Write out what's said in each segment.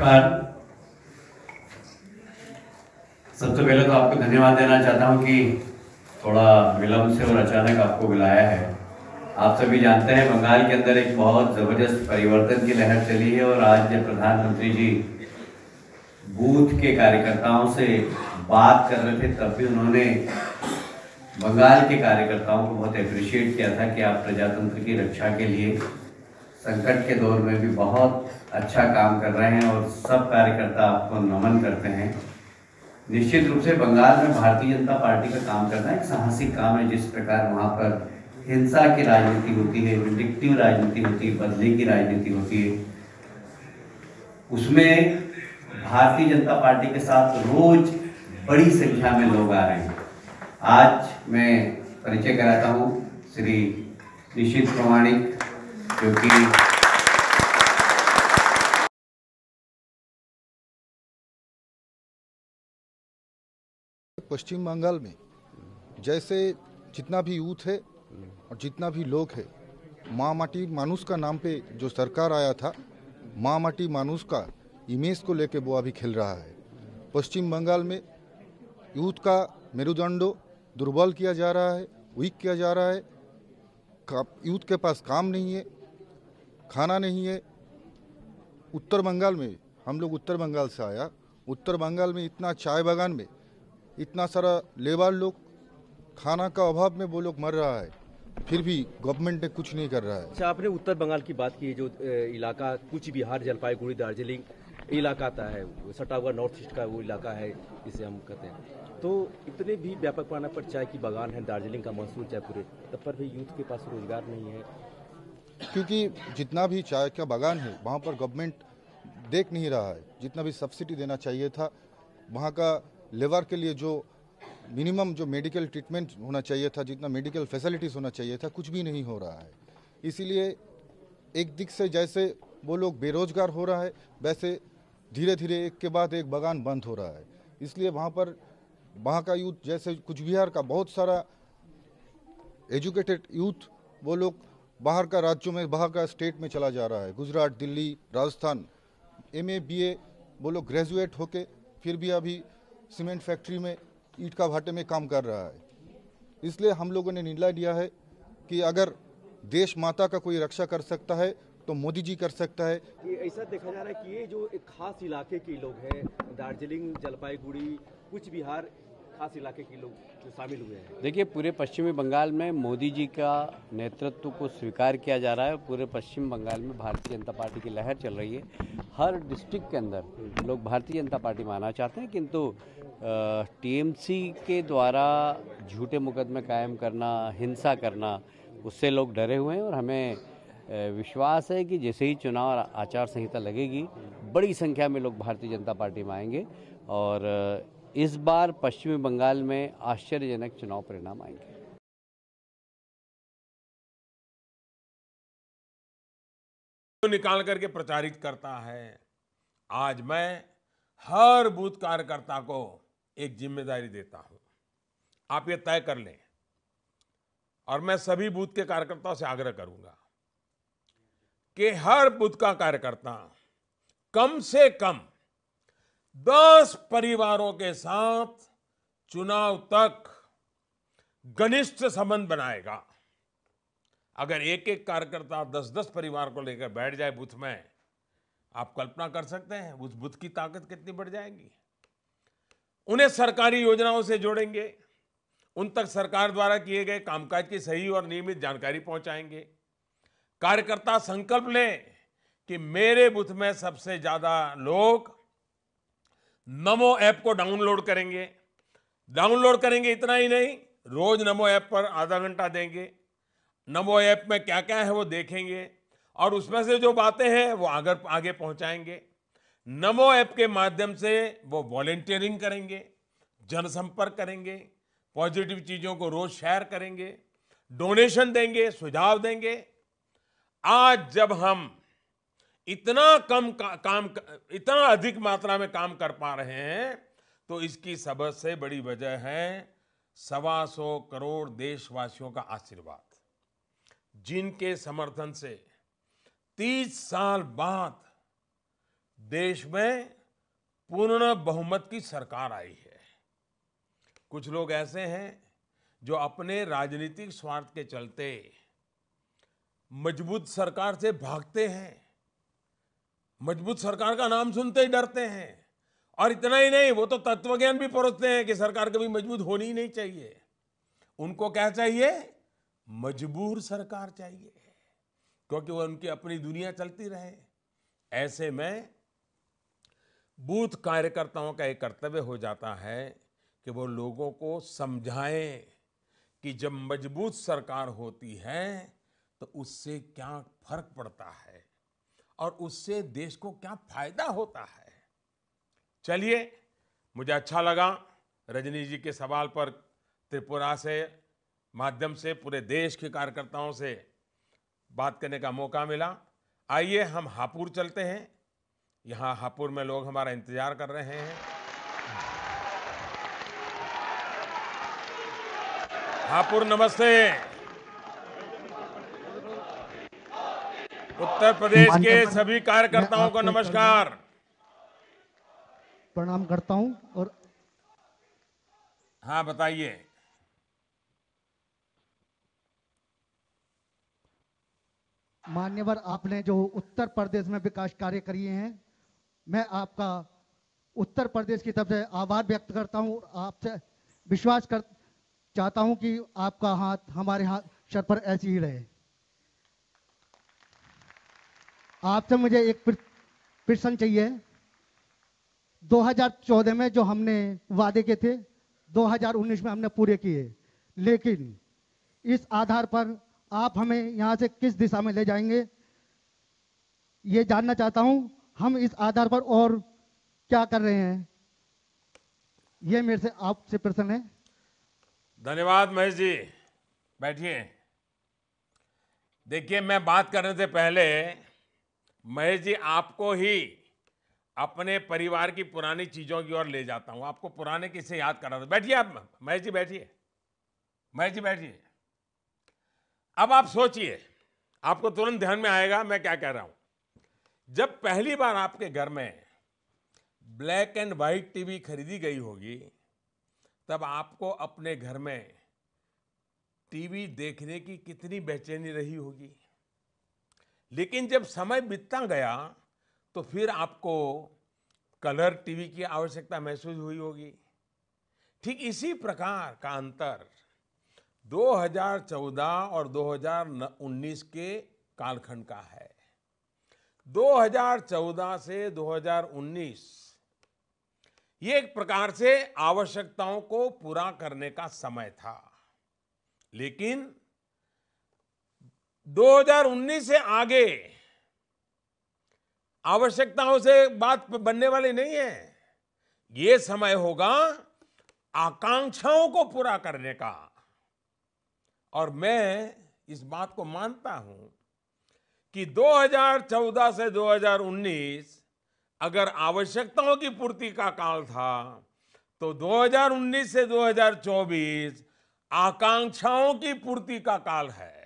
नमस्कार सबसे पहले तो आपको धन्यवाद देना चाहता हूँ कि थोड़ा विलंब से और अचानक आपको बुलाया है आप सभी जानते हैं बंगाल के अंदर एक बहुत ज़बरदस्त परिवर्तन की लहर चली है और आज जब प्रधानमंत्री जी बूथ के कार्यकर्ताओं से बात कर रहे थे तब भी उन्होंने बंगाल के कार्यकर्ताओं को बहुत अप्रिशिएट किया था कि आप प्रजातंत्र की रक्षा के लिए संकट के दौर में भी बहुत अच्छा काम कर रहे हैं और सब कार्यकर्ता आपको नमन करते हैं निश्चित रूप से बंगाल में भारतीय जनता पार्टी का काम करना एक साहसिक काम है जिस प्रकार वहाँ पर हिंसा की राजनीति होती है विडिक्टिव राजनीति होती है बदले की राजनीति होती है उसमें भारतीय जनता पार्टी के साथ रोज बड़ी संख्या में लोग आ रहे हैं आज मैं परिचय कराता हूँ श्री निशित प्रमाणिक क्योंकि पश्चिम बंगाल में जैसे जितना भी यूथ है और जितना भी लोग है माँ माटी मानुष का नाम पे जो सरकार आया था माँ माटी मानुष का इमेज को लेके वो अभी खेल रहा है पश्चिम बंगाल में यूथ का मेरुदंडो दुर्बल किया जा रहा है वीक किया जा रहा है यूथ के पास काम नहीं है खाना नहीं है उत्तर बंगाल में हम लोग उत्तर बंगाल से आया उत्तर बंगाल में इतना चाय बागान में इतना सारा लेबर लोग खाना का अभाव में वो लोग मर रहा है फिर भी गवर्नमेंट ने कुछ नहीं कर रहा है अच्छा आपने उत्तर बंगाल की बात की है जो इलाका कुछ बिहार जलपाईगुड़ी दार्जिलिंग इलाका आता है सटा हुआ नॉर्थ ईस्ट का वो इलाका है जिसे हम कहते हैं तो इतने भी व्यापक पाना पर चाय की बागान है दार्जिलिंग का चाय पूरे तब पर भी यूथ के पास रोजगार नहीं है क्योंकि जितना भी चाय का बागान है वहाँ पर गवर्नमेंट देख नहीं रहा है जितना भी सब्सिडी देना चाहिए था वहाँ का लेबर के लिए जो मिनिमम जो मेडिकल ट्रीटमेंट होना चाहिए था जितना मेडिकल फैसिलिटीज़ होना चाहिए था कुछ भी नहीं हो रहा है इसीलिए एक दिख से जैसे वो लोग बेरोजगार हो रहा है वैसे धीरे धीरे एक के बाद एक बागान बंद हो रहा है इसलिए वहाँ पर वहाँ का यूथ जैसे कुछ बिहार का बहुत सारा एजुकेटेड यूथ वो लोग बाहर का राज्यों में बाहर का स्टेट में चला जा रहा है Gujarat Delhi Rajasthan M A B A वो लोग ग्रेजुएट होके फिर भी अभी सीमेंट फैक्ट्री में ईट का भाटे में काम कर रहा है इसलिए हम लोगों ने निर्णय लिया है कि अगर देश माता का कोई रक्षा कर सकता है तो मोदी जी कर सकता है ये ऐसा देखा जा रहा है कि ये जो एक खास इलाके के लोग हैं दार्जिलिंग जलपाईगुड़ी कुछ बिहार खास इलाके के लोग शामिल हुए हैं देखिए पूरे पश्चिमी बंगाल में मोदी जी का नेतृत्व को स्वीकार किया जा रहा है पूरे पश्चिम बंगाल में भारतीय जनता पार्टी की लहर चल रही है हर डिस्ट्रिक्ट के अंदर लोग भारतीय जनता पार्टी माना चाहते हैं किंतु टीएमसी के द्वारा झूठे मुकदमे कायम करना हिंसा करना उससे लोग डरे हुए हैं और हमें विश्वास है कि जैसे ही चुनाव आचार संहिता लगेगी बड़ी संख्या में लोग भारतीय जनता पार्टी में आएंगे और इस बार पश्चिमी बंगाल में आश्चर्यजनक चुनाव परिणाम आएंगे निकाल करके प्रचारित करता है आज मैं हर बूथ कार्यकर्ता को एक जिम्मेदारी देता हूं आप ये तय कर लें और मैं सभी बूथ के कार्यकर्ताओं से आग्रह करूंगा कि हर बूथ का कार्यकर्ता कम से कम दस परिवारों के साथ चुनाव तक घनिष्ठ संबंध बनाएगा अगर एक एक कार्यकर्ता दस दस परिवार को लेकर बैठ जाए बूथ में आप कल्पना कर सकते हैं उस बूथ की ताकत कितनी बढ़ जाएगी उन्हें सरकारी योजनाओं से जोड़ेंगे उन तक सरकार द्वारा किए गए कामकाज की सही और नियमित जानकारी पहुंचाएंगे कार्यकर्ता संकल्प लें कि मेरे बुथ में सबसे ज़्यादा लोग नमो ऐप को डाउनलोड करेंगे डाउनलोड करेंगे इतना ही नहीं रोज नमो ऐप पर आधा घंटा देंगे नमो ऐप में क्या क्या है वो देखेंगे और उसमें से जो बातें हैं वो आगर आगे पहुंचाएंगे नमो ऐप के माध्यम से वो वॉलेंटियरिंग करेंगे जनसंपर्क करेंगे पॉजिटिव चीज़ों को रोज शेयर करेंगे डोनेशन देंगे सुझाव देंगे आज जब हम इतना कम का, काम इतना अधिक मात्रा में काम कर पा रहे हैं तो इसकी सबसे बड़ी वजह है सवा सौ करोड़ देशवासियों का आशीर्वाद जिनके समर्थन से तीस साल बाद देश में पूर्ण बहुमत की सरकार आई है कुछ लोग ऐसे हैं जो अपने राजनीतिक स्वार्थ के चलते मजबूत सरकार से भागते हैं मजबूत सरकार का नाम सुनते ही डरते हैं और इतना ही नहीं वो तो तत्वज्ञान भी परोसते हैं कि सरकार कभी मजबूत होनी ही नहीं चाहिए उनको क्या चाहिए मजबूर सरकार चाहिए क्योंकि वह उनकी अपनी दुनिया चलती रहे ऐसे में बूथ कार्यकर्ताओं का एक कर्तव्य हो जाता है कि वो लोगों को समझाएं कि जब मजबूत सरकार होती है तो उससे क्या फर्क पड़ता है और उससे देश को क्या फायदा होता है चलिए मुझे अच्छा लगा रजनी जी के सवाल पर त्रिपुरा से माध्यम से पूरे देश के कार्यकर्ताओं से बात करने का मौका मिला आइए हम हापुड़ चलते हैं यहाँ हापुड़ में लोग हमारा इंतजार कर रहे हैं हापुड़ नमस्ते उत्तर प्रदेश के सभी कार्यकर्ताओं को नमस्कार प्रणाम करता हूं और हाँ बताइए मान्यवर आपने जो उत्तर प्रदेश में विकास कार्य करिए हैं मैं आपका उत्तर प्रदेश की तरफ से आभार व्यक्त करता हूँ आपसे विश्वास कर चाहता हूँ कि आपका हाथ हमारे हाथ सर पर ऐसे ही रहे आपसे मुझे एक प्रश्न चाहिए 2014 में जो हमने वादे किए थे 2019 में हमने पूरे किए लेकिन इस आधार पर आप हमें यहाँ से किस दिशा में ले जाएंगे ये जानना चाहता हूँ हम इस आधार पर और क्या कर रहे हैं ये मेरे से आपसे प्रश्न है धन्यवाद महेश जी बैठिए देखिए मैं बात करने से पहले महेश जी आपको ही अपने परिवार की पुरानी चीजों की ओर ले जाता हूं आपको पुराने किसे याद करा रहा बैठिए आप महेश जी बैठिए महेश जी बैठिए अब आप सोचिए आपको तुरंत ध्यान में आएगा मैं क्या कह रहा हूं जब पहली बार आपके घर में ब्लैक एंड वाइट टीवी खरीदी गई होगी तब आपको अपने घर में टीवी देखने की कितनी बेचैनी रही होगी लेकिन जब समय बीतता गया तो फिर आपको कलर टीवी की आवश्यकता महसूस हुई होगी ठीक इसी प्रकार का अंतर 2014 और 2019 के कालखंड का है 2014 से 2019 ये एक प्रकार से आवश्यकताओं को पूरा करने का समय था लेकिन 2019 से आगे आवश्यकताओं से बात बनने वाली नहीं है ये समय होगा आकांक्षाओं को पूरा करने का और मैं इस बात को मानता हूं कि 2014 से 2019 अगर आवश्यकताओं की पूर्ति का काल था तो 2019 से 2024 आकांक्षाओं की पूर्ति का काल है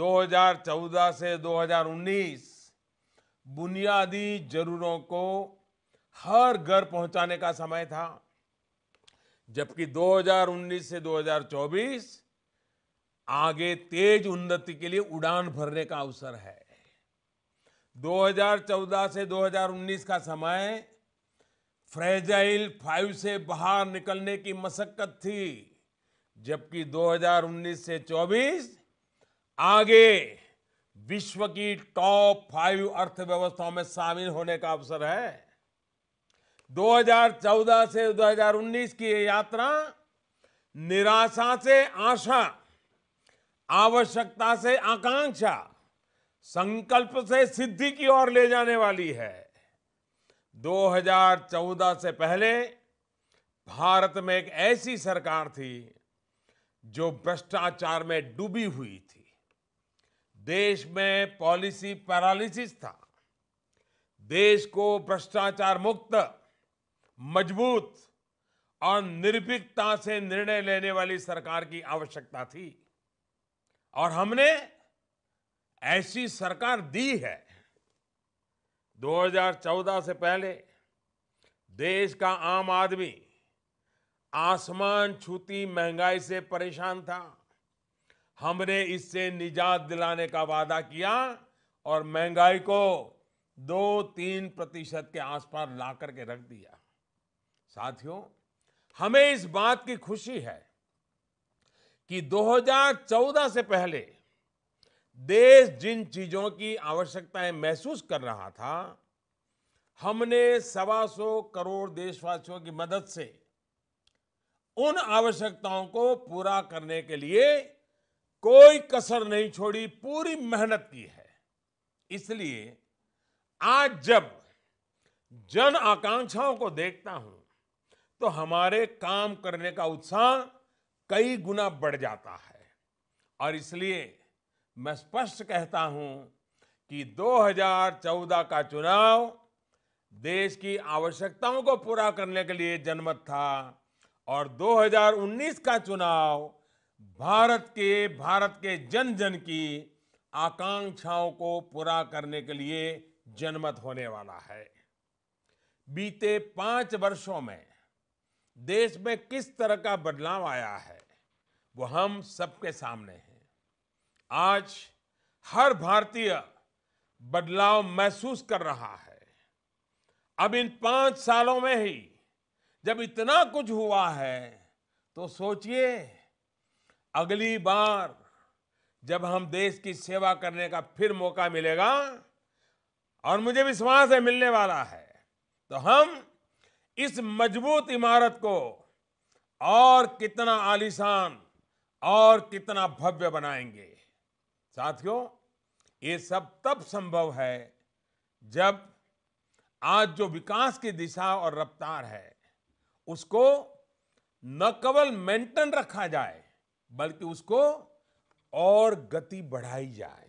2014 से 2019 बुनियादी जरूरों को हर घर पहुंचाने का समय था जबकि 2019 से 2024 आगे तेज उन्नति के लिए उड़ान भरने का अवसर है 2014 से 2019 का समय फ्रेजाइल फाइव से बाहर निकलने की मशक्कत थी जबकि 2019 से 24 आगे विश्व की टॉप फाइव अर्थव्यवस्थाओं में शामिल होने का अवसर है 2014 से 2019 की यह यात्रा निराशा से आशा आवश्यकता से आकांक्षा संकल्प से सिद्धि की ओर ले जाने वाली है 2014 से पहले भारत में एक ऐसी सरकार थी जो भ्रष्टाचार में डूबी हुई थी देश में पॉलिसी पैरालिसिस था देश को भ्रष्टाचार मुक्त मजबूत और निर्भीकता से निर्णय लेने वाली सरकार की आवश्यकता थी और हमने ऐसी सरकार दी है 2014 से पहले देश का आम आदमी आसमान छूती महंगाई से परेशान था हमने इससे निजात दिलाने का वादा किया और महंगाई को दो तीन प्रतिशत के आसपास ला करके रख दिया साथियों हमें इस बात की खुशी है कि 2014 से पहले देश जिन चीजों की आवश्यकताएं महसूस कर रहा था हमने सवा सौ करोड़ देशवासियों की मदद से उन आवश्यकताओं को पूरा करने के लिए कोई कसर नहीं छोड़ी पूरी मेहनत की है इसलिए आज जब जन आकांक्षाओं को देखता हूं तो हमारे काम करने का उत्साह कई गुना बढ़ जाता है और इसलिए मैं स्पष्ट कहता हूं कि 2014 का चुनाव देश की आवश्यकताओं को पूरा करने के लिए जनमत था और 2019 का चुनाव भारत के भारत के जन जन की आकांक्षाओं को पूरा करने के लिए जनमत होने वाला है बीते पांच वर्षों में देश में किस तरह का बदलाव आया है वो हम सबके सामने है आज हर भारतीय बदलाव महसूस कर रहा है अब इन पांच सालों में ही जब इतना कुछ हुआ है तो सोचिए अगली बार जब हम देश की सेवा करने का फिर मौका मिलेगा और मुझे विश्वास है मिलने वाला है तो हम इस मजबूत इमारत को और कितना आलीशान और कितना भव्य बनाएंगे साथियों ये सब तब संभव है जब आज जो विकास की दिशा और रफ्तार है उसको न केवल मेंटेन रखा जाए बल्कि उसको और गति बढ़ाई जाए